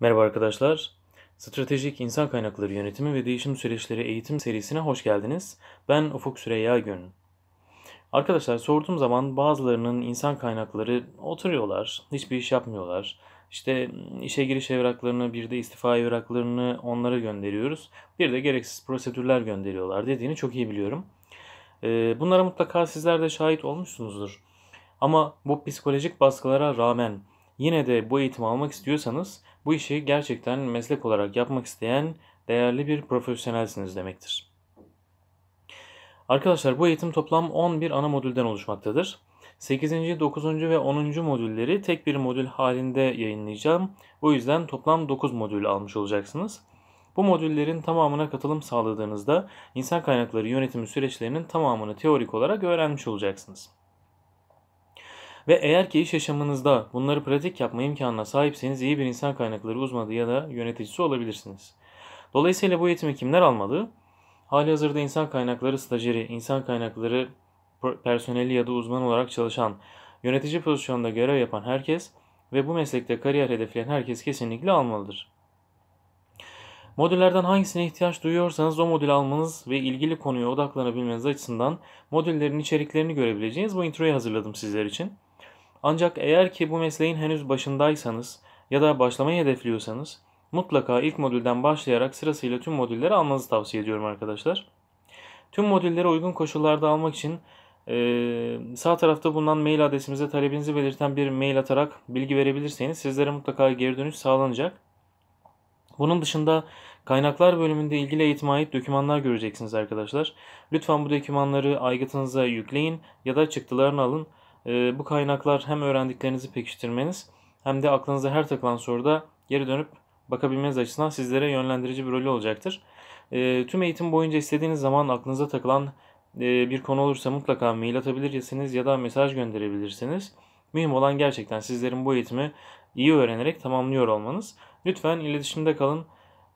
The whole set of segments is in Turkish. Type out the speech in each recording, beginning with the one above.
Merhaba arkadaşlar. Stratejik İnsan Kaynakları Yönetimi ve Değişim Süreçleri eğitim serisine hoş geldiniz. Ben Ufuk Süreyya Gönül. Arkadaşlar sorduğum zaman bazılarının insan kaynakları oturuyorlar, hiçbir iş yapmıyorlar. İşte işe giriş evraklarını, bir de istifa evraklarını onlara gönderiyoruz. Bir de gereksiz prosedürler gönderiyorlar dediğini çok iyi biliyorum. Ee, bunlara mutlaka sizler de şahit olmuşsunuzdur. Ama bu psikolojik baskılara rağmen yine de bu eğitimi almak istiyorsanız bu işi gerçekten meslek olarak yapmak isteyen değerli bir profesyonelsiniz demektir. Arkadaşlar bu eğitim toplam 11 ana modülden oluşmaktadır. 8. 9. ve 10. modülleri tek bir modül halinde yayınlayacağım. O yüzden toplam 9 modül almış olacaksınız. Bu modüllerin tamamına katılım sağladığınızda insan kaynakları yönetimi süreçlerinin tamamını teorik olarak öğrenmiş olacaksınız. Ve eğer ki iş yaşamınızda bunları pratik yapma imkanına sahipseniz iyi bir insan kaynakları uzmanı ya da yöneticisi olabilirsiniz. Dolayısıyla bu eğitimi kimler almalı? Hali hazırda insan kaynakları stajyeri, insan kaynakları personeli ya da uzman olarak çalışan, yönetici pozisyonunda görev yapan herkes ve bu meslekte kariyer hedefleyen herkes kesinlikle almalıdır. Modüllerden hangisine ihtiyaç duyuyorsanız o modülü almanız ve ilgili konuya odaklanabilmeniz açısından modüllerin içeriklerini görebileceğiniz bu introyu hazırladım sizler için. Ancak eğer ki bu mesleğin henüz başındaysanız ya da başlamayı hedefliyorsanız mutlaka ilk modülden başlayarak sırasıyla tüm modülleri almanızı tavsiye ediyorum arkadaşlar. Tüm modülleri uygun koşullarda almak için ee, sağ tarafta bulunan mail adresimize talebinizi belirten bir mail atarak bilgi verebilirseniz sizlere mutlaka geri dönüş sağlanacak. Bunun dışında kaynaklar bölümünde ilgili eğitime ait dokümanlar göreceksiniz arkadaşlar. Lütfen bu dokümanları aygıtınıza yükleyin ya da çıktılarını alın. Ee, bu kaynaklar hem öğrendiklerinizi pekiştirmeniz hem de aklınıza her takılan soruda geri dönüp bakabilmeniz açısından sizlere yönlendirici bir rolü olacaktır. Ee, tüm eğitim boyunca istediğiniz zaman aklınıza takılan e, bir konu olursa mutlaka mail atabilirsiniz ya da mesaj gönderebilirsiniz. Mühim olan gerçekten sizlerin bu eğitimi iyi öğrenerek tamamlıyor olmanız. Lütfen iletişimde kalın.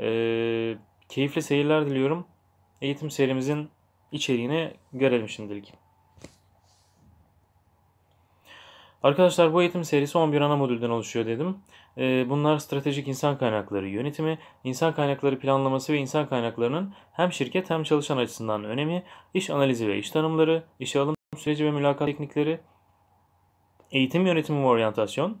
Ee, keyifli seyirler diliyorum. Eğitim serimizin içeriğini görelim şimdilik. Arkadaşlar bu eğitim serisi 11 ana modülden oluşuyor dedim. Ee, bunlar stratejik insan kaynakları yönetimi, insan kaynakları planlaması ve insan kaynaklarının hem şirket hem çalışan açısından önemi, iş analizi ve iş tanımları, işe alım süreci ve mülakat teknikleri, eğitim yönetimi ve oryantasyon,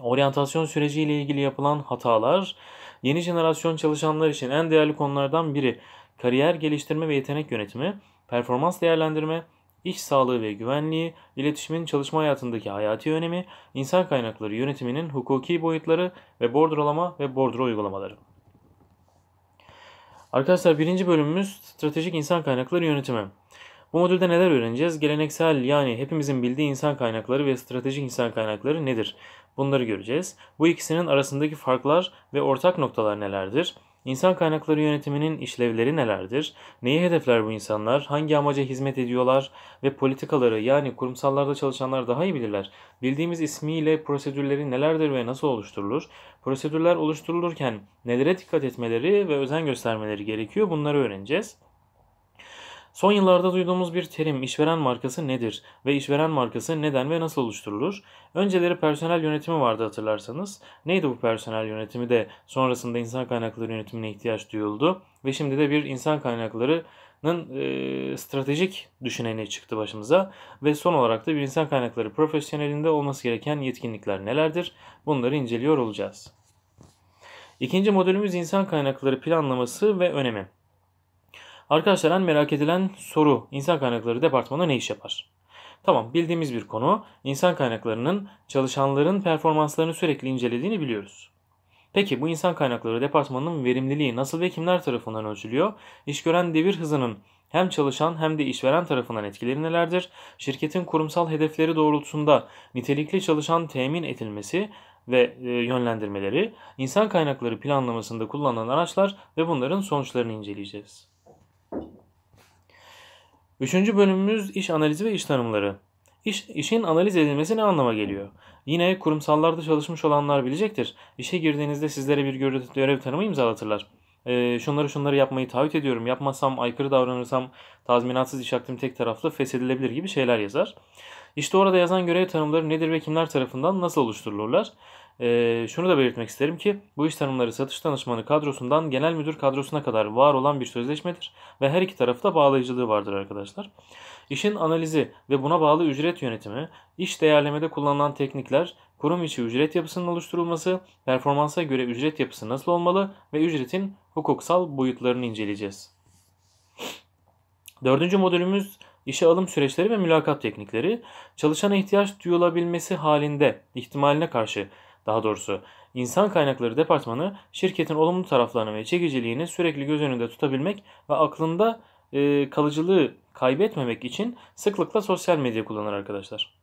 oryantasyon süreciyle ilgili yapılan hatalar, yeni jenerasyon çalışanlar için en değerli konulardan biri, kariyer geliştirme ve yetenek yönetimi, performans değerlendirme, İş sağlığı ve güvenliği, iletişimin çalışma hayatındaki hayati önemi, insan kaynakları yönetiminin hukuki boyutları ve bordrolama ve bordro uygulamaları. Arkadaşlar birinci bölümümüz stratejik insan kaynakları yönetimi. Bu modülde neler öğreneceğiz? Geleneksel yani hepimizin bildiği insan kaynakları ve stratejik insan kaynakları nedir? Bunları göreceğiz. Bu ikisinin arasındaki farklar ve ortak noktalar nelerdir? İnsan kaynakları yönetiminin işlevleri nelerdir? Neyi hedefler bu insanlar? Hangi amaca hizmet ediyorlar? Ve politikaları yani kurumsallarda çalışanlar daha iyi bilirler. Bildiğimiz ismiyle prosedürleri nelerdir ve nasıl oluşturulur? Prosedürler oluşturulurken nelere dikkat etmeleri ve özen göstermeleri gerekiyor? Bunları öğreneceğiz. Son yıllarda duyduğumuz bir terim işveren markası nedir ve işveren markası neden ve nasıl oluşturulur? Önceleri personel yönetimi vardı hatırlarsanız. Neydi bu personel yönetimi de sonrasında insan kaynakları yönetimine ihtiyaç duyuldu ve şimdi de bir insan kaynaklarının e, stratejik düşüneni çıktı başımıza ve son olarak da bir insan kaynakları profesyonelinde olması gereken yetkinlikler nelerdir? Bunları inceliyor olacağız. İkinci modülümüz insan kaynakları planlaması ve önemi. Arkadaşlar en merak edilen soru insan kaynakları departmanı ne iş yapar? Tamam bildiğimiz bir konu insan kaynaklarının çalışanların performanslarını sürekli incelediğini biliyoruz. Peki bu insan kaynakları departmanının verimliliği nasıl ve kimler tarafından ölçülüyor? İşgören devir hızının hem çalışan hem de işveren tarafından etkileri nelerdir? Şirketin kurumsal hedefleri doğrultusunda nitelikli çalışan temin edilmesi ve e, yönlendirmeleri, insan kaynakları planlamasında kullanılan araçlar ve bunların sonuçlarını inceleyeceğiz. Üçüncü bölümümüz iş analizi ve iş tanımları. İş, işin analiz edilmesi ne anlama geliyor? Yine kurumsallarda çalışmış olanlar bilecektir. İşe girdiğinizde sizlere bir görev, tanımı imzalatırlar. E, şunları şunları yapmayı taahhüt ediyorum. Yapmazsam, aykırı davranırsam tazminatsız iş akdim tek taraflı feshedilebilir gibi şeyler yazar. İşte orada yazan görev tanımları nedir ve kimler tarafından nasıl oluşturulurlar? E, şunu da belirtmek isterim ki bu iş tanımları satış danışmanı kadrosundan genel müdür kadrosuna kadar var olan bir sözleşmedir ve her iki tarafı da bağlayıcılığı vardır arkadaşlar. İşin analizi ve buna bağlı ücret yönetimi, iş değerlemede kullanılan teknikler, kurum içi ücret yapısının oluşturulması, performansa göre ücret yapısı nasıl olmalı ve ücretin hukuksal boyutlarını inceleyeceğiz. Dördüncü modülümüz İşe alım süreçleri ve mülakat teknikleri, çalışana ihtiyaç duyulabilmesi halinde ihtimaline karşı daha doğrusu insan kaynakları departmanı şirketin olumlu taraflarını ve çekiciliğini sürekli göz önünde tutabilmek ve aklında e, kalıcılığı kaybetmemek için sıklıkla sosyal medya kullanır arkadaşlar.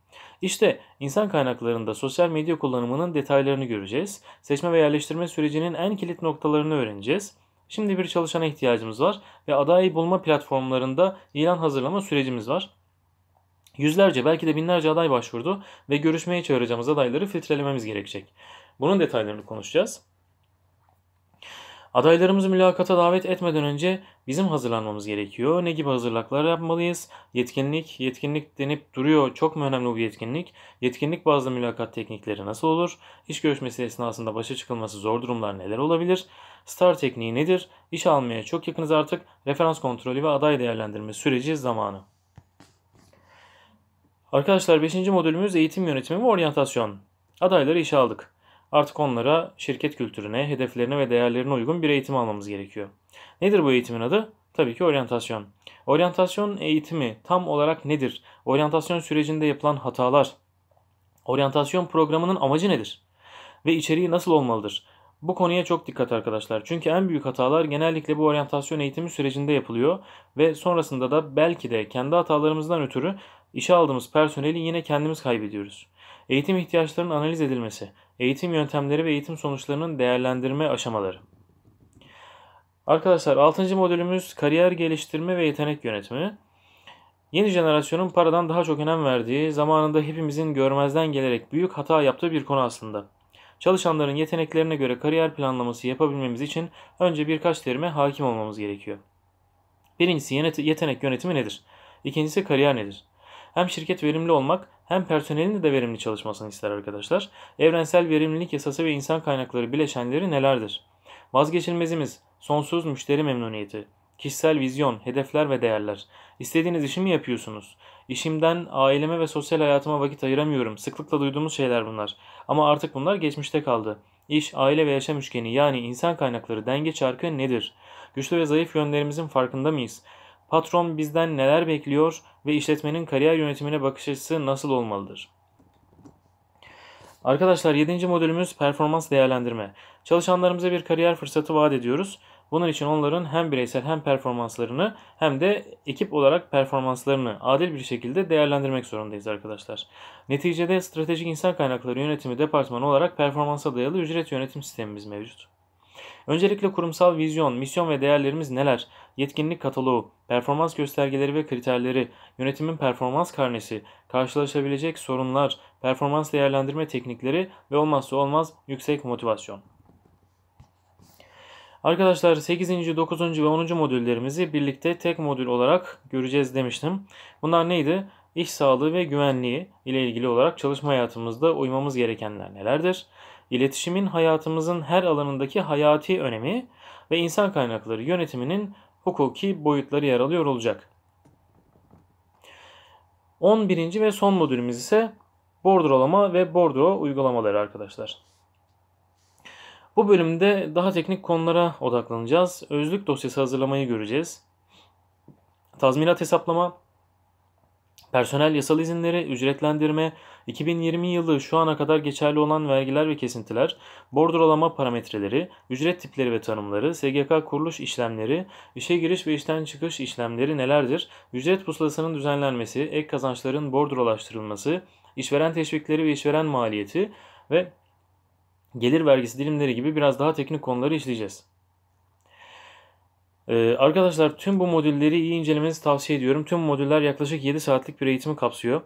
İşte insan kaynaklarında sosyal medya kullanımının detaylarını göreceğiz. Seçme ve yerleştirme sürecinin en kilit noktalarını öğreneceğiz. Şimdi bir çalışana ihtiyacımız var ve adayı bulma platformlarında ilan hazırlama sürecimiz var. Yüzlerce belki de binlerce aday başvurdu ve görüşmeye çağıracağımız adayları filtrelememiz gerekecek. Bunun detaylarını konuşacağız. Adaylarımızı mülakata davet etmeden önce bizim hazırlanmamız gerekiyor. Ne gibi hazırlıklar yapmalıyız? Yetkinlik, yetkinlik denip duruyor. Çok mu önemli bu yetkinlik? Yetkinlik bazlı mülakat teknikleri nasıl olur? İş görüşmesi esnasında başa çıkılması zor durumlar neler olabilir? Star tekniği nedir? İş almaya çok yakınız artık. Referans kontrolü ve aday değerlendirme süreci zamanı. Arkadaşlar 5. modülümüz eğitim yönetimi ve oryantasyon. Adayları işe aldık. Artık onlara şirket kültürüne, hedeflerine ve değerlerine uygun bir eğitim almamız gerekiyor. Nedir bu eğitimin adı? Tabii ki oryantasyon. Oryantasyon eğitimi tam olarak nedir? Oryantasyon sürecinde yapılan hatalar. Oryantasyon programının amacı nedir? Ve içeriği nasıl olmalıdır? Bu konuya çok dikkat arkadaşlar. Çünkü en büyük hatalar genellikle bu oryantasyon eğitimi sürecinde yapılıyor ve sonrasında da belki de kendi hatalarımızdan ötürü işe aldığımız personeli yine kendimiz kaybediyoruz. Eğitim ihtiyaçlarının analiz edilmesi, eğitim yöntemleri ve eğitim sonuçlarının değerlendirme aşamaları. Arkadaşlar 6. modülümüz kariyer geliştirme ve yetenek yönetimi. Yeni jenerasyonun paradan daha çok önem verdiği, zamanında hepimizin görmezden gelerek büyük hata yaptığı bir konu aslında. Çalışanların yeteneklerine göre kariyer planlaması yapabilmemiz için önce birkaç terime hakim olmamız gerekiyor. Birincisi yetenek yönetimi nedir? İkincisi kariyer nedir? Hem şirket verimli olmak hem personelin de verimli çalışmasını ister arkadaşlar. Evrensel verimlilik yasası ve insan kaynakları bileşenleri nelerdir? Vazgeçilmezimiz sonsuz müşteri memnuniyeti, Kişisel vizyon, hedefler ve değerler. İstediğiniz işi mi yapıyorsunuz? İşimden aileme ve sosyal hayatıma vakit ayıramıyorum. Sıklıkla duyduğumuz şeyler bunlar. Ama artık bunlar geçmişte kaldı. İş, aile ve yaşam üçgeni yani insan kaynakları denge çarkı nedir? Güçlü ve zayıf yönlerimizin farkında mıyız? Patron bizden neler bekliyor ve işletmenin kariyer yönetimine bakış açısı nasıl olmalıdır? Arkadaşlar 7. modülümüz performans değerlendirme. Çalışanlarımıza bir kariyer fırsatı vaat ediyoruz. Bunun için onların hem bireysel hem performanslarını hem de ekip olarak performanslarını adil bir şekilde değerlendirmek zorundayız arkadaşlar. Neticede stratejik insan kaynakları yönetimi departmanı olarak performansa dayalı ücret yönetim sistemimiz mevcut. Öncelikle kurumsal vizyon, misyon ve değerlerimiz neler? Yetkinlik kataloğu, performans göstergeleri ve kriterleri, yönetimin performans karnesi, karşılaşabilecek sorunlar, performans değerlendirme teknikleri ve olmazsa olmaz yüksek motivasyon. Arkadaşlar 8. 9. ve 10. modüllerimizi birlikte tek modül olarak göreceğiz demiştim. Bunlar neydi? İş sağlığı ve güvenliği ile ilgili olarak çalışma hayatımızda uymamız gerekenler nelerdir? İletişimin hayatımızın her alanındaki hayati önemi ve insan kaynakları yönetiminin hukuki boyutları yer alıyor olacak. 11. ve son modülümüz ise bordrolama ve bordro uygulamaları arkadaşlar. Bu bölümde daha teknik konulara odaklanacağız. Özlük dosyası hazırlamayı göreceğiz. Tazminat hesaplama, personel yasal izinleri, ücretlendirme, 2020 yılı şu ana kadar geçerli olan vergiler ve kesintiler, bordrolama parametreleri, ücret tipleri ve tanımları, SGK kuruluş işlemleri, işe giriş ve işten çıkış işlemleri nelerdir, ücret pusulasının düzenlenmesi, ek kazançların bordrolaştırılması, işveren teşvikleri ve işveren maliyeti ve gelir vergisi dilimleri gibi biraz daha teknik konuları işleyeceğiz. Ee, arkadaşlar tüm bu modülleri iyi incelemenizi tavsiye ediyorum. Tüm modüller yaklaşık 7 saatlik bir eğitimi kapsıyor.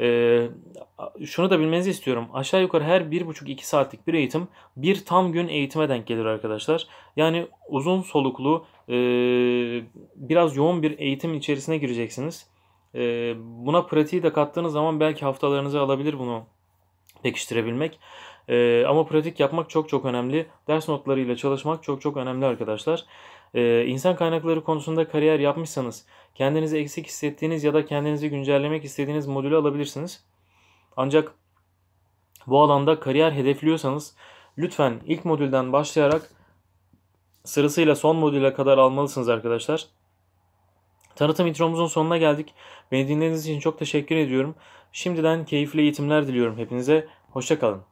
Ee, şunu da bilmenizi istiyorum. Aşağı yukarı her 1,5-2 saatlik bir eğitim bir tam gün eğitime denk gelir arkadaşlar. Yani uzun soluklu e, biraz yoğun bir eğitim içerisine gireceksiniz. E, buna pratiği de kattığınız zaman belki haftalarınızı alabilir bunu pekiştirebilmek. E, ama pratik yapmak çok çok önemli. Ders notlarıyla çalışmak çok çok önemli arkadaşlar. E, insan kaynakları konusunda kariyer yapmışsanız kendinizi eksik hissettiğiniz ya da kendinizi güncellemek istediğiniz modülü alabilirsiniz. Ancak bu alanda kariyer hedefliyorsanız lütfen ilk modülden başlayarak sırasıyla son modüle kadar almalısınız arkadaşlar. Tanıtım intromuzun sonuna geldik. Beni dinlediğiniz için çok teşekkür ediyorum. Şimdiden keyifli eğitimler diliyorum hepinize. Hoşçakalın.